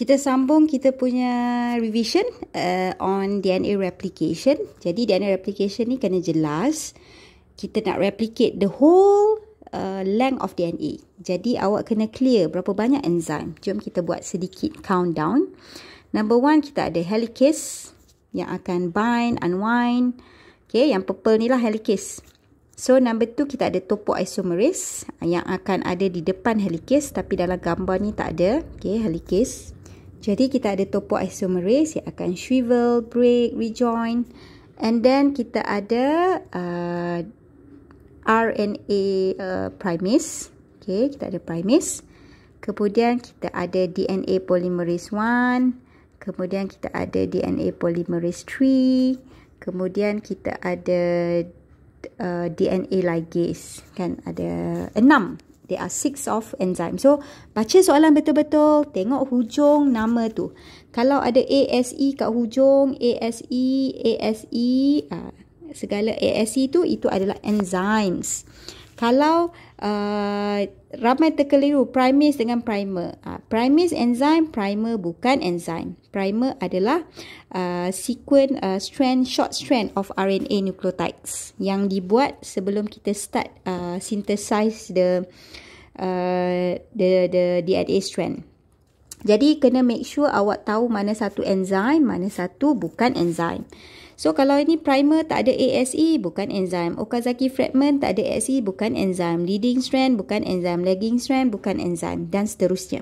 kita sambung kita punya revision uh, on DNA replication. Jadi DNA replication ni kena jelas. Kita nak replicate the whole uh, length of DNA. Jadi awak kena clear berapa banyak enzim. Jom kita buat sedikit countdown. Number one, kita ada helicase yang akan bind, unwind. Okay, yang purple ni lah helicase. So, number two, kita ada topoisomerase yang akan ada di depan helicase tapi dalam gambar ni tak ada. Okay, helicase. Jadi kita ada topoisomerase yang akan swivel, break, rejoin. And then kita ada uh, RNA uh, primase. Okay, kita ada primase. Kemudian kita ada DNA polymerase 1. Kemudian kita ada DNA polymerase 3. Kemudian kita ada uh, DNA ligase. Kan ada enam. There are six of enzymes. So, baca soalan betul-betul. Tengok hujung nama tu. Kalau ada ASE kat hujung, ASE, ASE, ah, segala ASE tu, itu adalah enzymes. Enzymes kalau uh, ramai terkeliru primase dengan primer. Uh, primase enzyme, primer bukan enzim. Primer adalah uh, sequence uh, strand, short strand of RNA nucleotides yang dibuat sebelum kita start uh, synthesize the, uh, the the DNA strand. Jadi kena make sure awak tahu mana satu enzim, mana satu bukan enzyme. So kalau ini primer tak ada ASE bukan enzim Okazaki fragment tak ada ASE bukan enzim Leading strand bukan enzim Lagging strand bukan enzim dan seterusnya.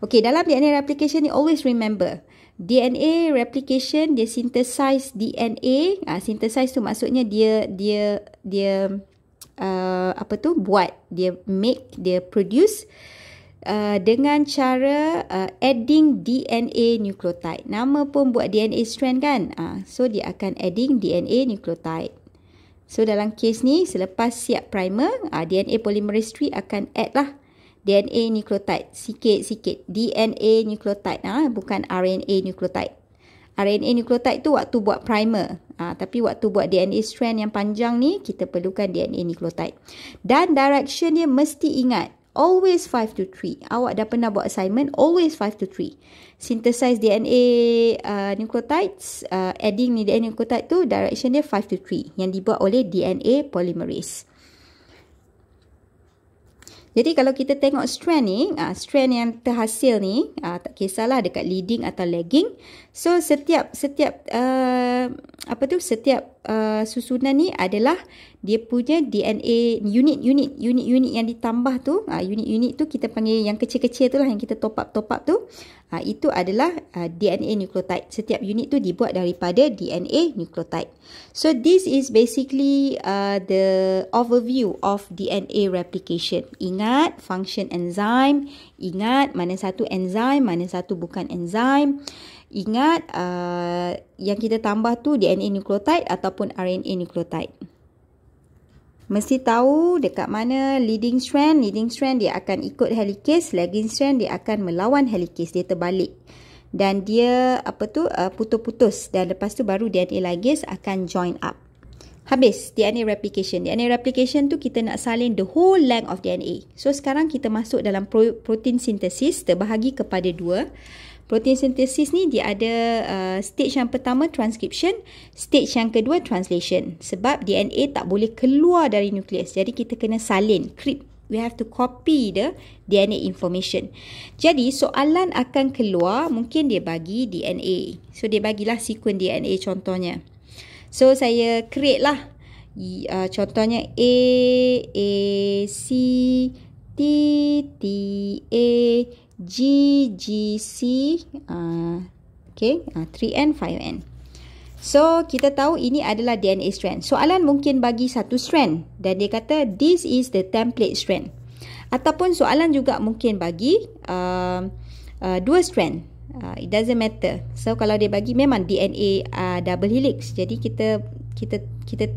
Okay dalam DNA replication ni always remember. DNA replication dia synthesize DNA. Ah, ha, synthesize tu maksudnya dia dia dia uh, apa tu buat dia make dia produce dengan cara uh, adding DNA nucleotide. Nama pun buat DNA strand kan? Uh, so dia akan adding DNA nucleotide. So dalam kes ni selepas siap primer, uh, DNA polymerase 3 akan add lah DNA nucleotide sikit-sikit. DNA nucleotide ah uh, bukan RNA nucleotide. RNA nucleotide tu waktu buat primer. Uh, tapi waktu buat DNA strand yang panjang ni kita perlukan DNA nucleotide. Dan direction dia mesti ingat always 5 to 3. Awak dah pernah buat assignment, always 5 to 3. Synthesize DNA uh, nucleotides, uh, adding ni DNA nucleotide tu, direction dia 5 to 3. Yang dibuat oleh DNA polymerase. Jadi kalau kita tengok strand ni, uh, strand yang terhasil ni, uh, tak kisahlah dekat leading atau lagging. So setiap setiap uh, apa tu setiap uh, susunan ni adalah dia punya DNA unit-unit unit-unit yang ditambah tu, unit-unit uh, tu kita panggil yang kecil-kecil tu lah yang kita top up top up tu. Ha, itu adalah uh, ah, DNA nucleotide. Setiap unit tu dibuat daripada DNA nucleotide. So this is basically uh, the overview of DNA replication. Ingat function enzyme, ingat mana satu enzyme, mana satu bukan enzyme. Ingat uh, yang kita tambah tu DNA nucleotide ataupun RNA nucleotide mesti tahu dekat mana leading strand. Leading strand dia akan ikut helicase. Lagging strand dia akan melawan helicase. Dia terbalik. Dan dia apa tu uh, putus-putus. Dan lepas tu baru DNA ligase akan join up. Habis DNA replication. DNA replication tu kita nak salin the whole length of DNA. So sekarang kita masuk dalam protein sintesis terbahagi kepada dua protein sintesis ni dia ada uh, stage yang pertama transcription, stage yang kedua translation. Sebab DNA tak boleh keluar dari nukleus. Jadi kita kena salin, crypt. We have to copy the DNA information. Jadi soalan akan keluar, mungkin dia bagi DNA. So dia bagilah sequence DNA contohnya. So saya create lah uh, contohnya A A C T T A GGC uh, okay, uh, 3N, 5N. So, kita tahu ini adalah DNA strand. Soalan mungkin bagi satu strand dan dia kata this is the template strand. Ataupun soalan juga mungkin bagi uh, uh, dua strand. Uh, it doesn't matter. So, kalau dia bagi memang DNA uh, double helix. Jadi, kita kita kita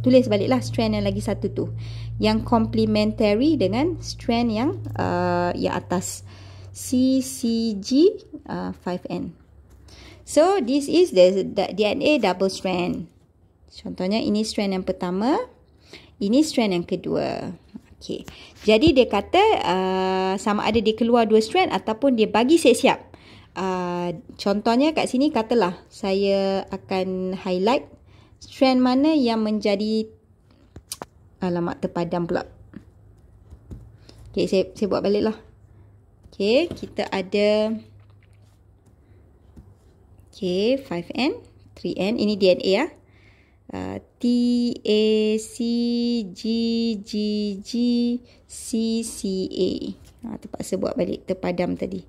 tulis baliklah strand yang lagi satu tu. Yang complementary dengan strand yang uh, yang atas CCG uh, 5N. So, this is the DNA double strand. Contohnya, ini strand yang pertama. Ini strand yang kedua. Okay. Jadi, dia kata uh, sama ada dia keluar dua strand ataupun dia bagi siap-siap. Uh, contohnya, kat sini katalah saya akan highlight strand mana yang menjadi... alamat terpadam pula. Okay, saya, saya buat balik lah. Okay, kita ada Okay, 5N, 3N. Ini DNA ya. Uh, T, A, C, G, G, G, C, C, A. Ha, terpaksa buat balik terpadam tadi.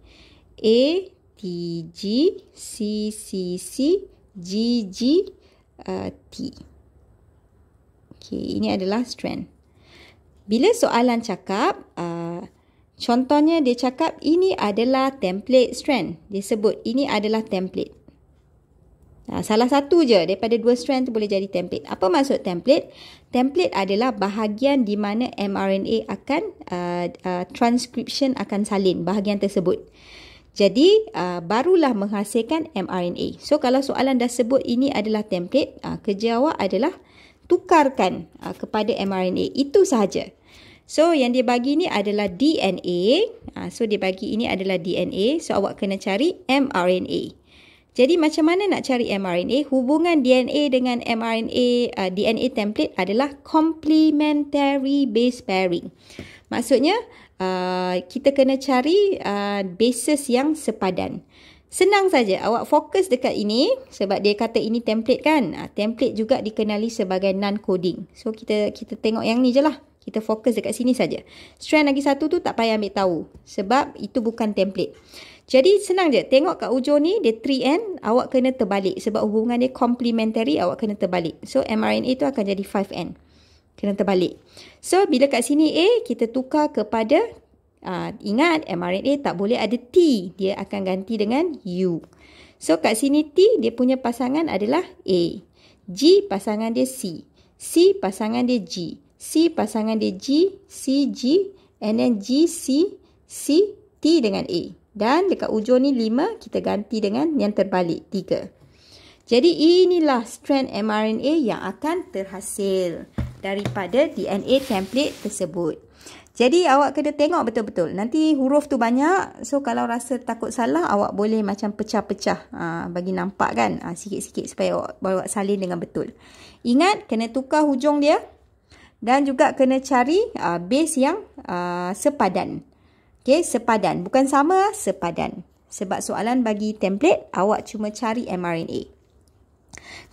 A, T, G, C, C, C, G, G, uh, T. Okay, ini adalah strand. Bila soalan cakap, uh, Contohnya dia cakap ini adalah template strand. Dia sebut ini adalah template. Nah, ha, salah satu je daripada dua strand tu boleh jadi template. Apa maksud template? Template adalah bahagian di mana mRNA akan uh, uh, transcription akan salin bahagian tersebut. Jadi uh, barulah menghasilkan mRNA. So kalau soalan dah sebut ini adalah template, uh, kerja awak adalah tukarkan uh, kepada mRNA. Itu sahaja. So yang dia bagi ni adalah DNA. Ha, so dia bagi ini adalah DNA. So awak kena cari mRNA. Jadi macam mana nak cari mRNA? Hubungan DNA dengan mRNA, uh, DNA template adalah complementary base pairing. Maksudnya uh, kita kena cari uh, bases yang sepadan. Senang saja awak fokus dekat ini sebab dia kata ini template kan. Uh, template juga dikenali sebagai non-coding. So kita kita tengok yang ni je lah. Kita fokus dekat sini saja. Strand lagi satu tu tak payah ambil tahu. Sebab itu bukan template. Jadi senang je. Tengok kat ujung ni dia 3N. Awak kena terbalik. Sebab hubungan dia complementary awak kena terbalik. So mRNA tu akan jadi 5N. Kena terbalik. So bila kat sini A kita tukar kepada uh, ingat mRNA tak boleh ada T. Dia akan ganti dengan U. So kat sini T dia punya pasangan adalah A. G pasangan dia C. C pasangan dia G. C pasangan dia G, C, G and then G, C, C, T dengan A. Dan dekat ujung ni 5 kita ganti dengan yang terbalik 3. Jadi inilah strand mRNA yang akan terhasil daripada DNA template tersebut. Jadi awak kena tengok betul-betul. Nanti huruf tu banyak. So kalau rasa takut salah awak boleh macam pecah-pecah ha, bagi nampak kan. Ha, sikit-sikit supaya awak, awak salin dengan betul. Ingat kena tukar hujung dia dan juga kena cari uh, base yang uh, sepadan. Okey, sepadan. Bukan sama, sepadan. Sebab soalan bagi template, awak cuma cari mRNA.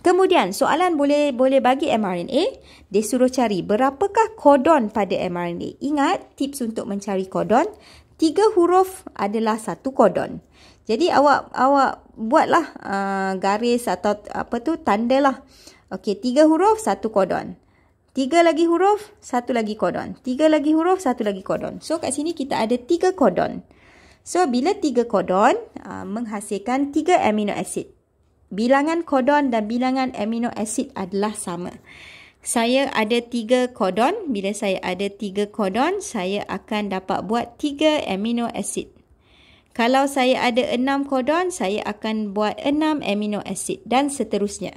Kemudian, soalan boleh boleh bagi mRNA, dia suruh cari berapakah kodon pada mRNA. Ingat tips untuk mencari kodon, tiga huruf adalah satu kodon. Jadi awak awak buatlah uh, garis atau apa tu tanda lah, Okey, tiga huruf satu kodon. Tiga lagi huruf, satu lagi kodon. Tiga lagi huruf, satu lagi kodon. So, kat sini kita ada tiga kodon. So, bila tiga kodon uh, menghasilkan tiga amino asid. Bilangan kodon dan bilangan amino asid adalah sama. Saya ada tiga kodon. Bila saya ada tiga kodon, saya akan dapat buat tiga amino asid. Kalau saya ada enam kodon, saya akan buat enam amino asid dan seterusnya.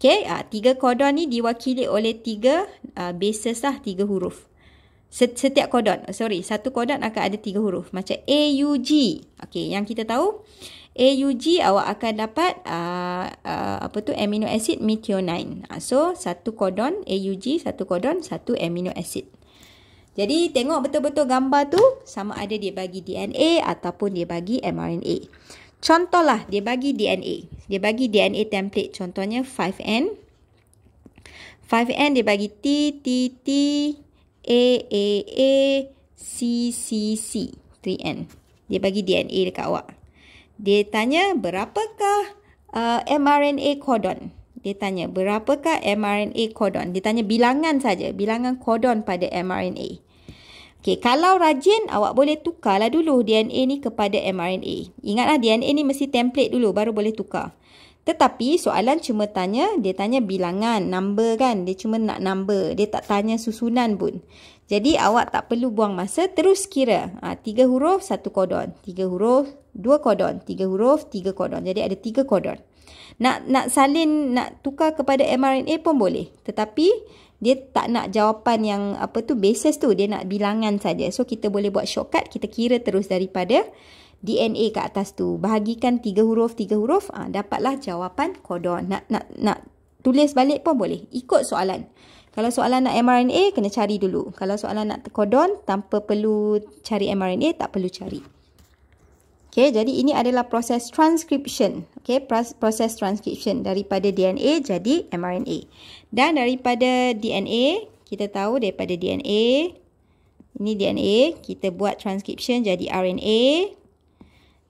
Okay, uh, ah, tiga kodon ni diwakili oleh tiga uh, ah, bases lah, tiga huruf. Setiap kodon, ah, sorry, satu kodon akan ada tiga huruf. Macam A, U, G. Okay, yang kita tahu, A, U, G awak akan dapat uh, uh, apa tu amino acid methionine. Uh, so, satu kodon, A, U, G, satu kodon, satu amino acid. Jadi, tengok betul-betul gambar tu sama ada dia bagi DNA ataupun dia bagi mRNA. Contohlah dia bagi DNA. Dia bagi DNA template contohnya 5N. 5N dia bagi T, T, T, A, A, A, C, C, C. 3N. Dia bagi DNA dekat awak. Dia tanya berapakah uh, mRNA kodon Dia tanya berapakah mRNA kodon Dia tanya bilangan saja, bilangan kodon pada mRNA. Okay, kalau rajin, awak boleh tukarlah dulu DNA ni kepada mRNA. Ingatlah DNA ni mesti template dulu baru boleh tukar. Tetapi soalan cuma tanya, dia tanya bilangan, number kan. Dia cuma nak number. Dia tak tanya susunan pun. Jadi awak tak perlu buang masa, terus kira. Ha, tiga huruf, satu kodon. Tiga huruf, dua kodon. Tiga huruf, tiga kodon. Jadi ada tiga kodon nak nak salin nak tukar kepada mRNA pun boleh tetapi dia tak nak jawapan yang apa tu basis tu dia nak bilangan saja so kita boleh buat shortcut kita kira terus daripada DNA ke atas tu bahagikan tiga huruf tiga huruf ah ha, dapatlah jawapan kodon nak nak nak tulis balik pun boleh ikut soalan kalau soalan nak mRNA kena cari dulu kalau soalan nak kodon tanpa perlu cari mRNA tak perlu cari Okay, jadi ini adalah proses transcription. Okay, proses transcription daripada DNA jadi mRNA. Dan daripada DNA, kita tahu daripada DNA, ini DNA, kita buat transcription jadi RNA.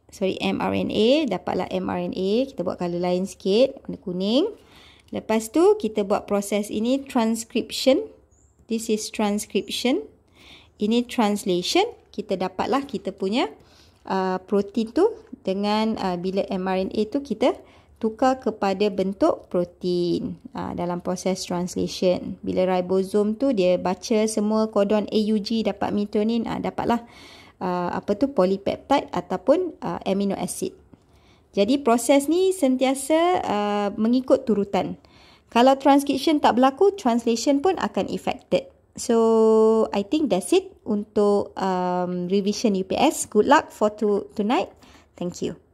Sorry, mRNA, dapatlah mRNA. Kita buat colour lain sikit, warna kuning. Lepas tu, kita buat proses ini transcription. This is transcription. Ini translation. Kita dapatlah kita punya Uh, protein tu dengan uh, bila mRNA tu kita tukar kepada bentuk protein uh, dalam proses translation. Bila ribosom tu dia baca semua kodon AUG dapat metionin, uh, dapatlah uh, apa tu polypeptide ataupun uh, amino acid. Jadi proses ni sentiasa uh, mengikut turutan. Kalau transcription tak berlaku, translation pun akan affected. So, I think that's it untuk um, revision UPS. Good luck for to, tonight. Thank you.